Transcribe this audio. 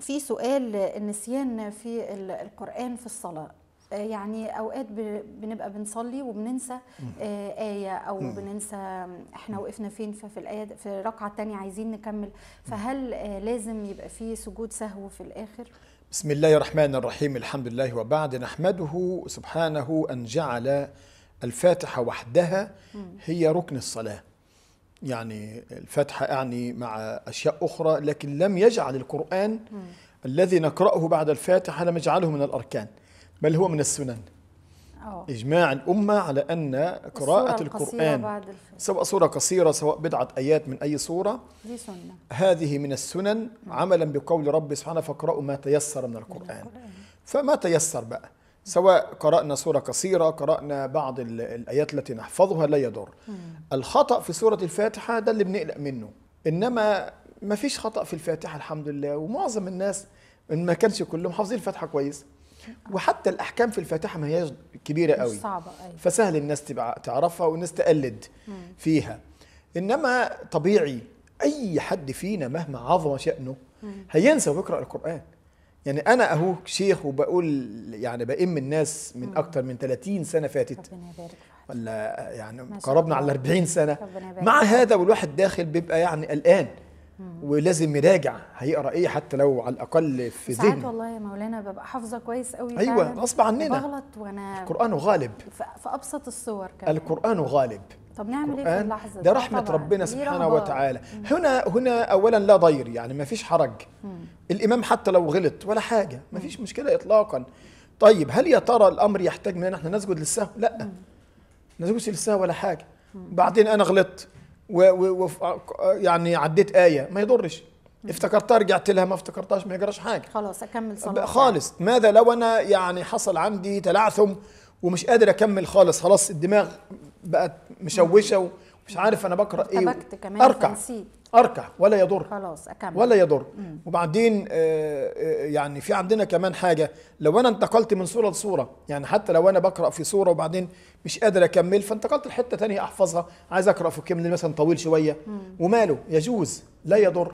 في سؤال النسيان في القرآن في الصلاة آه، يعني اوقات بنبقى بنصلي وبننسى آه، ايه او بننسى احنا وقفنا فين ففي الايه في الركعه الثانيه عايزين نكمل فهل آه، لازم يبقى في سجود سهو في الاخر بسم الله الرحمن الرحيم الحمد لله وبعد نحمده سبحانه ان جعل الفاتحه وحدها هي ركن الصلاه يعني الفتحة أعني مع أشياء أخرى لكن لم يجعل القرآن م. الذي نقرأه بعد الفاتحة لم يجعله من الأركان بل هو من السنن أوه. إجماع الأمة على أن قراءة القرآن سواء سورة قصيرة سواء بضعة آيات من أي سورة دي سنة. هذه من السنن عملا بقول ربي سبحانه فاقرأوا ما تيسر من القرآن, من القرآن. فما تيسر بقى سواء قرأنا سورة قصيرة قرأنا بعض الآيات التي نحفظها لا يضر الخطأ في سورة الفاتحة ده اللي بنقلق منه إنما ما فيش خطأ في الفاتحة الحمد لله ومعظم الناس إن ما كانش كلهم حافظين الفاتحة كويس وحتى الأحكام في الفاتحة ما هياش كبيرة قوي صعبة أيوة. فسهل الناس تبقى تعرفها والناس تقلد مم. فيها إنما طبيعي أي حد فينا مهما عظم شأنه هينسى ويقرأ القرآن يعني انا اهو شيخ وبقول يعني بأم الناس من اكتر من 30 سنه فاتت ولا يعني قربنا على 40 سنه مع هذا والواحد داخل بيبقى يعني قلقان ولازم يراجع هيقرا ايه حتى لو على الاقل في ذهنه ساعات والله يا مولانا ببقى حافظه كويس قوي ايوه غصب عننا بغلط وانا القران غالب في ابسط الصور كمان القران غالب طب نعمل ايه في اللحظه ده رحمه طبعاً. ربنا سبحانه وتعالى هنا هنا اولا لا ضير يعني ما فيش حرج مم. الامام حتى لو غلط ولا حاجه ما فيش مشكله اطلاقا طيب هل يا ترى الامر يحتاج مننا احنا نسجد للسهو لا ما نسجدش للسهو ولا حاجه مم. بعدين انا غلطت و, و, و يعني عديت ايه ما يضرش افتكرتها رجعت لها ما افتكرتهاش ما يجراش حاجه خلاص اكمل صلاه خالص ماذا لو انا يعني حصل عندي تلعثم ومش قادر اكمل خالص خلاص الدماغ بقت مشوشه ومش عارف انا بقرا ايه اركع كمان اركع اركع ولا يضر خلاص اكمل ولا يضر مم. وبعدين آه، آه، يعني في عندنا كمان حاجه لو انا انتقلت من صوره لصوره يعني حتى لو انا بقرا في صوره وبعدين مش قادر اكمل فانتقلت لحته تانية احفظها عايز اقرا في كمل مثلا طويل شويه مم. وماله يجوز لا يضر